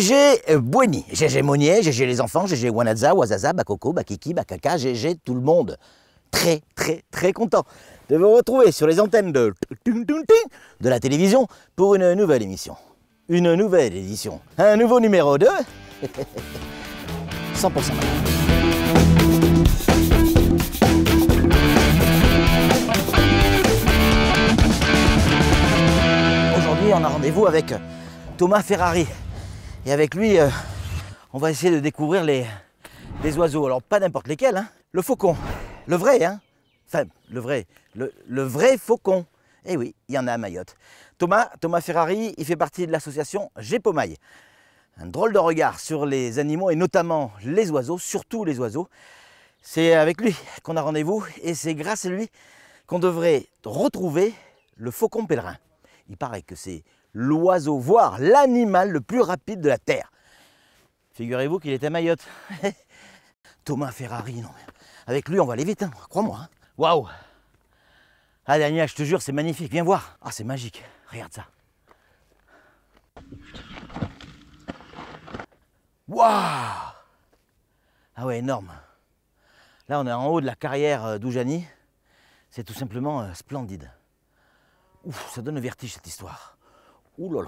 GG Bueni, GG Monnier, GG les enfants, GG Wanaza, Wazaza, Bakoko, Bakiki, Bakaka, GG tout le monde. Très, très, très content de vous retrouver sur les antennes de, de la télévision pour une nouvelle émission. Une nouvelle édition. Un nouveau numéro 2. 100% Aujourd'hui, on a rendez-vous avec Thomas Ferrari. Et avec lui, euh, on va essayer de découvrir les, oiseaux. Alors pas n'importe lesquels. Hein. Le faucon, le vrai, hein. Enfin, le vrai, le, vrai faucon. Eh oui, il y en a à Mayotte. Thomas, Thomas Ferrari, il fait partie de l'association Gépomaille. Un drôle de regard sur les animaux et notamment les oiseaux, surtout les oiseaux. C'est avec lui qu'on a rendez-vous et c'est grâce à lui qu'on devrait retrouver le faucon pèlerin. Il paraît que c'est l'oiseau, voire l'animal le plus rapide de la Terre. Figurez-vous qu'il était à Mayotte. Thomas Ferrari, non. Avec lui, on va aller vite, hein, crois-moi. Hein. Waouh Ah, Daniel, je te jure, c'est magnifique, viens voir. Ah, c'est magique, regarde ça. Waouh Ah ouais, énorme. Là, on est en haut de la carrière euh, d'Oujani. C'est tout simplement euh, splendide. Ouf, ça donne le vertige cette histoire. Ouh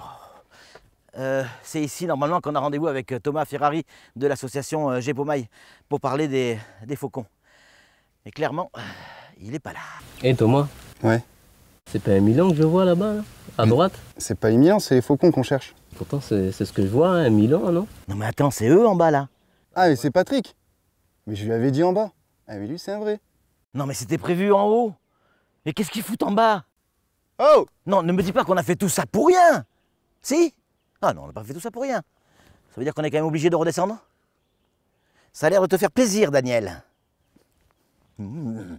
c'est ici normalement qu'on a rendez-vous avec euh, Thomas Ferrari de l'association euh, Gepomaille pour parler des, faucons. Mais clairement, euh, il n'est pas là. Et Thomas Ouais. C'est pas un milan que je vois là-bas, hein, à droite C'est pas un milan, c'est les faucons qu'on cherche. Pourtant, c'est ce que je vois, hein, un Milan, non Non mais attends, c'est eux en bas là Ah mais c'est Patrick Mais je lui avais dit en bas. Ah mais lui, c'est un vrai. Non mais c'était prévu en haut Mais qu'est-ce qu'ils foutent en bas Oh Non, ne me dis pas qu'on a fait tout ça pour rien Si Ah non, on n'a pas fait tout ça pour rien. Ça veut dire qu'on est quand même obligé de redescendre Ça a l'air de te faire plaisir, Daniel. Mmh. Mmh.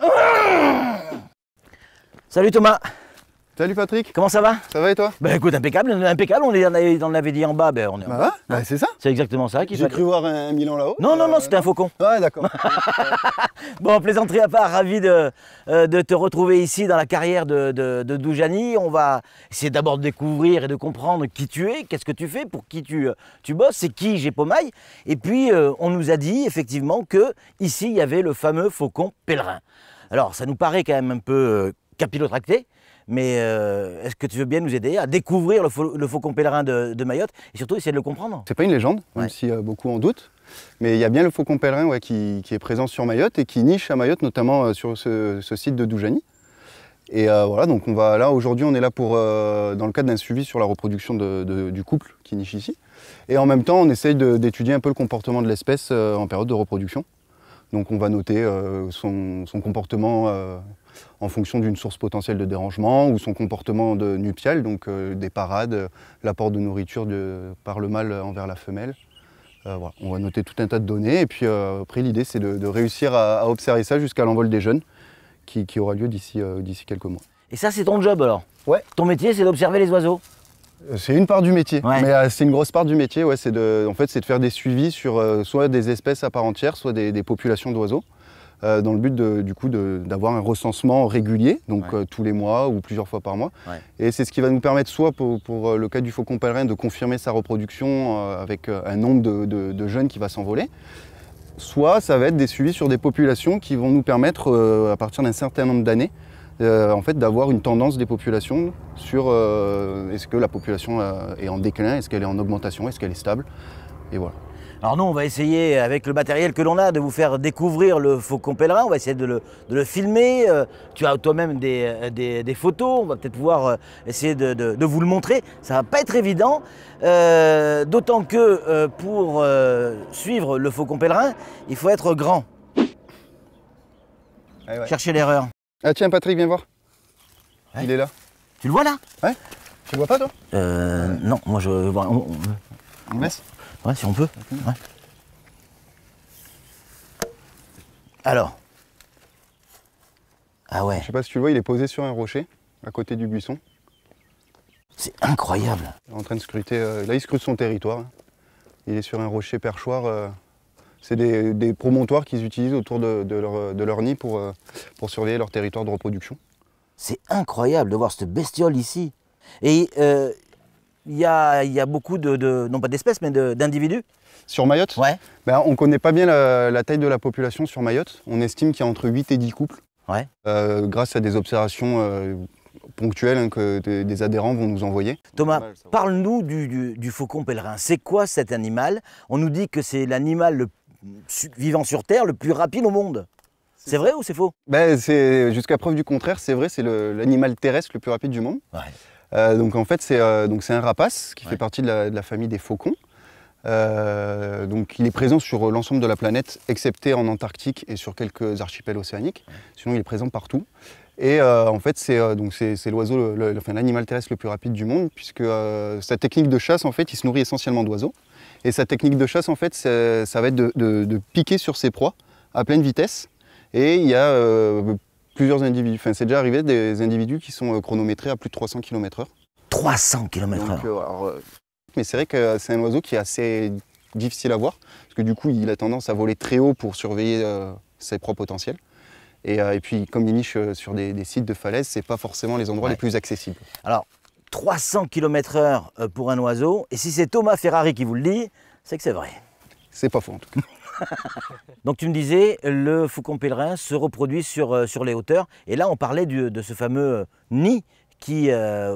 Mmh. Salut Thomas Salut Patrick Comment ça va Ça va et toi Bah écoute, impeccable, impeccable, on, est, avait, dit en bas, ben on est en bah bas. Bah, c'est ça C'est exactement ça. qui J'ai cru voir un, Milan là-haut Non, non, non, euh, c'était un faucon. Ouais, d'accord. bon, plaisanterie à part, ravi de, euh, de, te retrouver ici dans la carrière de, de, Doujani. On va essayer d'abord de découvrir et de comprendre qui tu es, qu'est-ce que tu fais, pour qui tu, tu bosses, c'est qui J'ai Pomaille. Et puis, euh, on nous a dit effectivement que ici, il y avait le fameux faucon pèlerin. Alors, ça nous paraît quand même un peu capillotracté, mais euh, est-ce que tu veux bien nous aider à découvrir le, faucon pèlerin de, Mayotte et surtout essayer de le comprendre C'est pas une légende, même si beaucoup en doutent, mais il y a bien le faucon pèlerin qui, est présent sur Mayotte et qui niche à Mayotte, notamment euh, sur ce, site de Doujani. Et euh, voilà, donc on va là aujourd'hui, on est là pour, dans le cadre d'un suivi sur la reproduction du couple qui niche ici. Et en même temps, on essaye d'étudier un peu le comportement de l'espèce en période de reproduction. Donc on va noter euh, son, comportement euh, en fonction d'une source potentielle de dérangement ou son comportement de nuptial, donc euh, des parades, l'apport de nourriture par le mâle envers la femelle. On va noter tout un tas de données et puis après l'idée c'est de, réussir à, observer ça jusqu'à l'envol des jeunes qui, qui aura lieu d'ici quelques mois. Et ça c'est ton job alors Ouais. Ton métier c'est d'observer les oiseaux c'est une part du métier, mais euh, c'est une grosse part du métier. c'est de, en fait, c'est de faire des suivis sur euh, soit des espèces à part entière, soit des, populations d'oiseaux, euh, dans le but du coup d'avoir un recensement régulier, donc tous les mois ou plusieurs fois par mois. Et c'est ce qui va nous permettre, soit pour, le cas du faucon pèlerin, de confirmer sa reproduction avec un nombre de jeunes qui va s'envoler, soit ça va être des suivis sur des populations qui vont nous permettre, à partir d'un certain nombre d'années, euh, en fait, d'avoir une tendance des populations sur euh, est-ce que la population euh, est en déclin, est-ce qu'elle est en augmentation, est-ce qu'elle est stable. Et voilà. Alors nous, on va essayer, avec le matériel que l'on a, de vous faire découvrir le faucon pèlerin. On va essayer de le, filmer. tu as toi-même des, photos. On va peut-être pouvoir essayer de, vous le montrer. Ça va pas être évident. D'autant que pour suivre le faucon pèlerin, il faut être grand. Eh Cherchez l'erreur. Ah tiens, Patrick, viens voir. Il est là. Tu le vois là Ouais. Tu le vois pas toi Euh. Non, moi je. On, on, Ouais, si on peut. Alors. Ah ouais. Je sais pas si tu le vois, il est posé sur un rocher, à côté du buisson. C'est incroyable. Il est en train de scruter. Euh, là, il scrute son territoire. Hein. Il est sur un rocher perchoir. Euh, c'est des, promontoires qu'ils utilisent autour de, leur, nid euh, pour, surveiller leur territoire de reproduction. C'est incroyable de voir cette bestiole ici. Et euh, il y, a, beaucoup de, non pas d'espèces, mais d'individus. Sur Mayotte Ouais. Ben, on ne connaît pas bien la, taille de la population sur Mayotte. On estime qu'il y a entre 8 et 10 couples. Ouais. Euh, grâce à des observations ponctuelles hein, que des, adhérents vont nous envoyer. Thomas, parle-nous du, faucon pèlerin. C'est quoi cet animal On nous dit que c'est l'animal le vivant sur Terre le plus rapide au monde. C'est vrai ou c'est faux ben, Jusqu'à preuve du contraire, c'est vrai, c'est l'animal terrestre le plus rapide du monde. Euh, donc en fait, euh, c'est un rapace qui fait partie de la, famille des faucons. Euh, donc il est présent sur l'ensemble de la planète, excepté en Antarctique et sur quelques archipels océaniques. Sinon, il est présent partout. Et euh, en fait, c'est euh, l'oiseau, l'animal terrestre le plus rapide du monde, puisque euh, sa technique de chasse, en fait, il se nourrit essentiellement d'oiseaux. Et sa technique de chasse, en fait, ça va être de, de, piquer sur ses proies à pleine vitesse. Et il y a plusieurs individus, enfin, c'est déjà arrivé des individus qui sont chronométrés à plus de 300 km/h. 300 km/h Mais c'est vrai que c'est un oiseau qui est assez difficile à voir, parce que du coup, il a tendance à voler très haut pour surveiller ses proies potentielles. Euh, et, puis, comme ils nichent euh, sur des, sites de falaises, n'est pas forcément les endroits les plus accessibles. Alors, 300 km/h euh, pour un oiseau, et si c'est Thomas Ferrari qui vous le dit, c'est que c'est vrai. C'est pas faux en tout cas. Donc tu me disais, le faucon pèlerin se reproduit sur, sur les hauteurs. Et là, on parlait de ce fameux nid qui,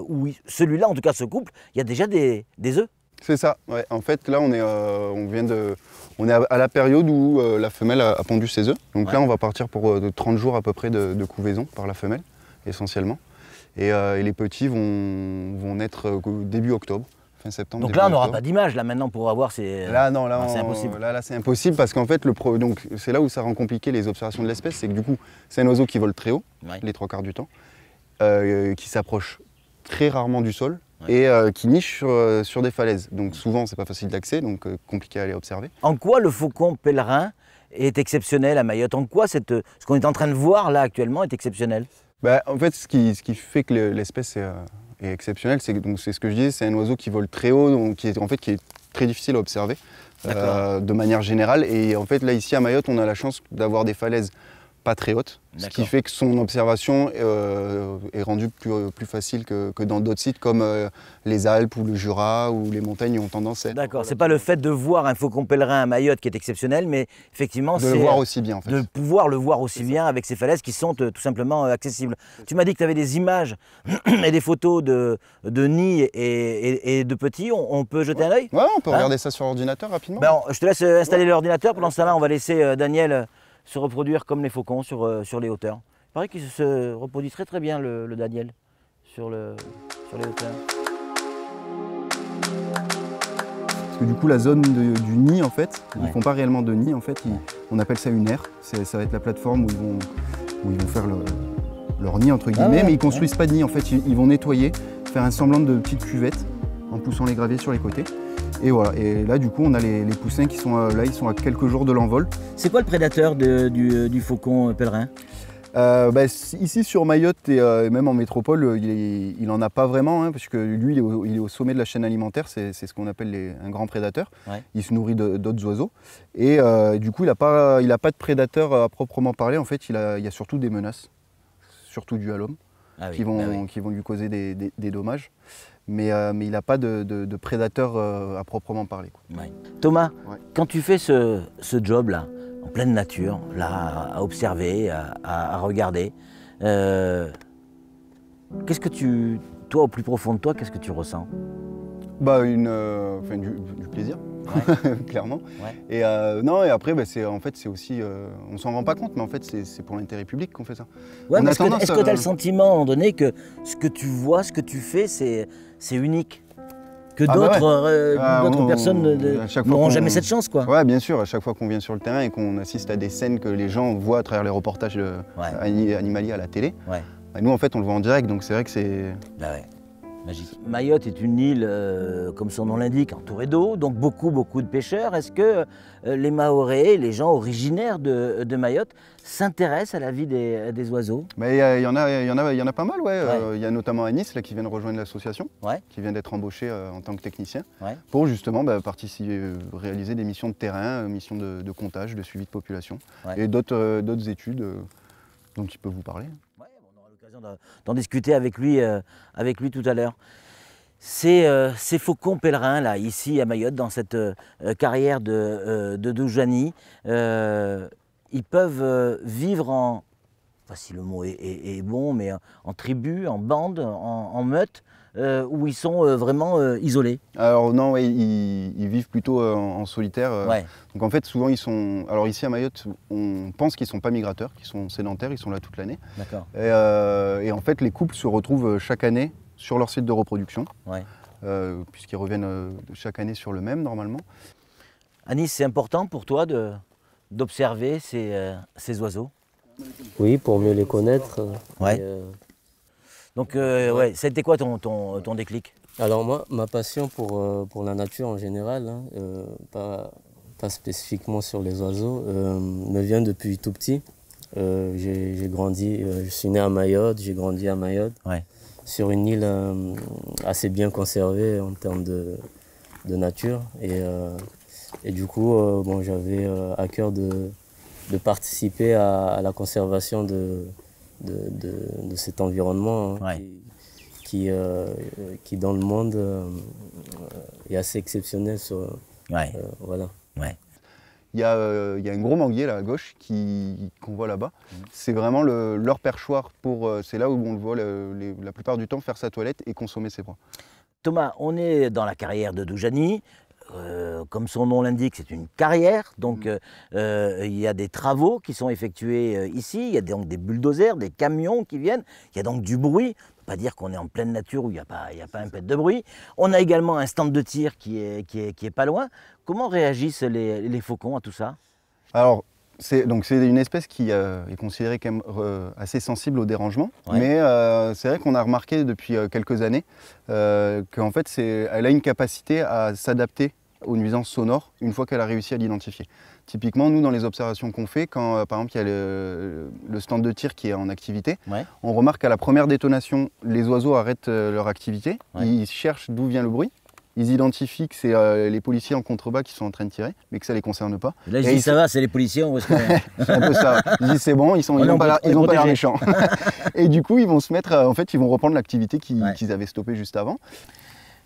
où celui-là, en tout cas se couple, il y a déjà des, des œufs. C'est ça, ouais. en fait là on, est, on vient de, on est à la période où euh, la femelle a, pondu ses œufs. Donc là, on va partir pour 30 euh, jours à peu près de, couvaison par la femelle, essentiellement. Et, euh, les petits vont, naître début octobre. Fin septembre, donc là, on n'aura pas d'image là maintenant pour avoir ces. Là, non, là, c'est impossible. Là, c'est impossible parce qu'en fait, le donc c'est là où ça rend compliqué les observations de l'espèce, c'est que du coup, c'est un oiseau qui vole très haut, les trois quarts du temps, qui s'approche très rarement du sol, et euh, qui niche euh, sur, des falaises. Donc souvent, c'est pas facile d'accès, donc euh, compliqué à aller observer. En quoi le faucon pèlerin est exceptionnel à Mayotte En quoi ce qu'on est en train de voir là actuellement est exceptionnel bah, En fait, ce qui, fait que l'espèce est, exceptionnelle, c'est ce que je dis, c'est un oiseau qui vole très haut, donc qui est en fait qui est très difficile à observer de manière générale. Et en fait, là ici à Mayotte, on a la chance d'avoir des falaises très haute, ce qui fait que son observation euh, est rendue plus, facile que, dans d'autres sites comme euh, les Alpes ou le Jura ou les montagnes ont tendance à. D'accord, c'est pas le fait de voir un faucon pèlerin à Mayotte qui est exceptionnel, mais effectivement, c'est. De voir euh, aussi bien, De pouvoir le voir aussi bien avec ces falaises qui sont tout simplement accessibles. Tu m'as dit que tu avais des images et des photos de, de nids et, de petits. On, peut jeter un œil Ouais, on peut hein regarder ça sur l'ordinateur rapidement. Ben, je te laisse installer l'ordinateur. Pendant ce temps-là, on va laisser Daniel se reproduire comme les faucons sur, euh, sur les hauteurs. Il paraît qu'il se reproduisent très bien le, Daniel sur, le, les hauteurs. Parce que du coup, la zone du nid, en fait, ils ne font pas réellement de nid, en fait. on appelle ça une aire. Ça va être la plateforme où ils vont, faire leur nid, entre ah guillemets, mais ils ne construisent pas de nid, en fait. Ils, ils vont nettoyer, faire un semblant de petite cuvette en poussant les graviers sur les côtés. Et voilà, et là du coup on a les, poussins qui sont euh, là, ils sont à quelques jours de l'envol. C'est quoi le prédateur euh, du, faucon euh, pèlerin ben, ici sur Mayotte et, même en métropole, il n'en a pas vraiment, hein, puisque parce que lui, il est, au, sommet de la chaîne alimentaire, c'est ce qu'on appelle un grand prédateur. Il se nourrit d'autres oiseaux. Et du coup, il n'a pas, il pas de prédateur à proprement parler, en fait, il, a, y a surtout des menaces, surtout dues à l'homme, ah qui, vont, ah qui vont lui causer des dommages. Euh, mais, il n'a pas de, prédateur euh, à proprement parler. Thomas, quand tu fais ce, job-là, en pleine nature, là, à observer, à, regarder, euh, qu'est-ce que tu, toi, au plus profond de toi, qu'est-ce que tu ressens bah une, euh, du, plaisir, clairement. Et euh, non et après bah, c'est en fait c'est aussi, euh, on s'en rend pas compte, mais en fait c'est pour l'intérêt public qu'on fait ça. est-ce que tu as le sentiment à un moment donné que ce que tu vois, ce que tu fais, c'est unique que ah, bah d'autres ah, personnes n'auront jamais cette chance. Quoi. Ouais, bien sûr, à chaque fois qu'on vient sur le terrain et qu'on assiste à des scènes que les gens voient à travers les reportages animaliers à la télé, bah, nous en fait on le voit en direct, donc c'est vrai que c'est... Mayotte est une île, euh, comme son nom l'indique, entourée d'eau, donc beaucoup, beaucoup de pêcheurs. Est-ce que euh, les Mahorais, les gens originaires de, Mayotte, s'intéressent à la vie des, oiseaux euh, il y, en a, y en a pas mal, ouais. Il y a notamment Anis Nice là, qui de rejoindre l'association, qui vient d'être embauché en tant que technicien, pour justement bah, participer, réaliser des missions de terrain, missions de comptage, de suivi de population, et d'autres études dont il peut vous parler d'en discuter avec lui, euh, avec lui tout à l'heure. Ces, euh, faucons pèlerins, là, ici à Mayotte, dans cette euh, carrière de, de Doujani, ils peuvent vivre en, si le mot bon, mais en tribu, en bande, en meute, euh, où ils sont euh, vraiment euh, isolés Alors non, ils, vivent plutôt en, solitaire. Donc en fait, souvent ils sont. Alors ici à Mayotte, on pense qu'ils sont pas migrateurs, qu'ils sont sédentaires, ils sont là toute l'année. D'accord. Et, en fait, les couples se retrouvent chaque année sur leur site de reproduction, puisqu'ils reviennent chaque année sur le même normalement. Anis, c'est important pour toi de d'observer ces, oiseaux Oui, pour mieux les connaître. Ouais. Donc, euh, ouais. c'était quoi ton, déclic Alors, moi, ma passion pour, euh, pour la nature en général, hein, euh, pas, pas, spécifiquement sur les oiseaux, euh, me vient depuis tout petit. j'ai grandi, je suis né à Mayotte, j'ai grandi à Mayotte, sur une île assez bien conservée en termes de, nature. Et, et du coup, bon, j'avais à cœur de, participer à la conservation de, de, cet environnement hein, qui, euh, euh, qui, dans le monde euh, est assez exceptionnel. Sur, voilà. Il y, a, il y, un gros manguier là à gauche qui, qu'on voit là-bas. C'est vraiment leur perchoir pour. c'est là où on le voit la plupart du temps faire sa toilette et consommer ses proies. Thomas, on est dans la carrière de Doujani. Euh, comme son nom l'indique, c'est une carrière, donc mm. euh, euh, il y a des travaux qui sont effectués ici, il y a donc des bulldozers, des camions qui viennent, il y a donc du bruit, on peut pas dire qu'on est en pleine nature où il n'y a pas, a pas un pet de bruit. On a également un stand de tir qui est, qui est, pas loin. Comment réagissent les, faucons à tout ça Alors, c'est donc c'est une espèce qui est considérée comme assez sensible au dérangement, mais c'est vrai qu'on a remarqué depuis quelques années qu'en fait elle a une capacité à s'adapter aux nuisances sonores une fois qu'elle a réussi à l'identifier. Typiquement, nous, dans les observations qu'on fait, quand euh, par exemple il y a le, stand de tir qui est en activité, on remarque qu'à la première détonation, les oiseaux arrêtent euh, leur activité, ils cherchent d'où vient le bruit. Ils identifient que c'est euh, les policiers en contrebas qui sont en train de tirer, mais que ça ne les concerne pas. Là, je dis, ça va, c'est les policiers, on C'est un peu ça. Ils disent c'est bon, ils n'ont pas, l'air méchants. et du coup, ils vont se mettre, en fait, ils vont reprendre l'activité qu'ils avaient stoppée juste avant.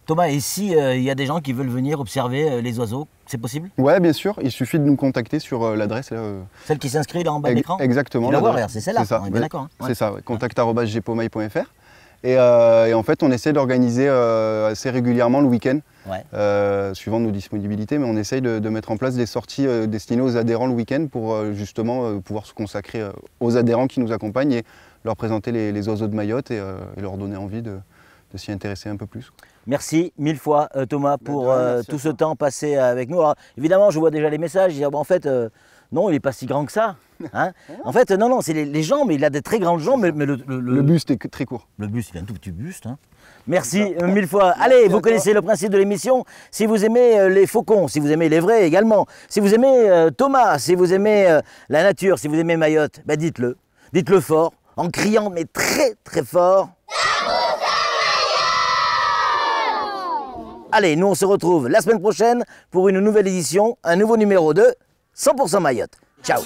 Thomas, et s'il euh, y a des gens qui veulent venir observer euh, les oiseaux, c'est possible Oui, bien sûr. Il suffit de nous contacter sur euh, l'adresse. celle qui s'inscrit là en bas de l'écran Exactement. c'est celle-là. On est bien d'accord. Hein. C'est ça, ouais. Et, en fait, on essaie d'organiser assez régulièrement le week-end, suivant nos disponibilités, mais on essaye de, mettre en place des sorties destinées aux adhérents le week-end pour justement pouvoir se consacrer aux adhérents qui nous accompagnent et leur présenter les, oiseaux de Mayotte et, leur donner envie de, de s'y intéresser un peu plus. Merci mille fois euh, Thomas bah, pour euh, tout ce temps passé avec nous. évidemment, je vois déjà les messages, ah, bah, en fait, euh, non, il n'est pas si grand que ça. Hein. Ah en fait, non, non, c'est les, jambes, il a des très grandes jambes, mais, le, buste est très court. Le buste, il a un tout petit buste. Hein. Merci mille fois. Allez, vous connaissez le principe de l'émission. Si vous aimez les faucons, si vous aimez les vrais également, si vous aimez Thomas, si vous aimez la nature, si vous aimez Mayotte, bah dites-le. Dites-le fort, en criant, mais très très fort. Allez, nous on se retrouve la semaine prochaine pour une nouvelle édition, un nouveau numéro de 100% Mayotte. Ciao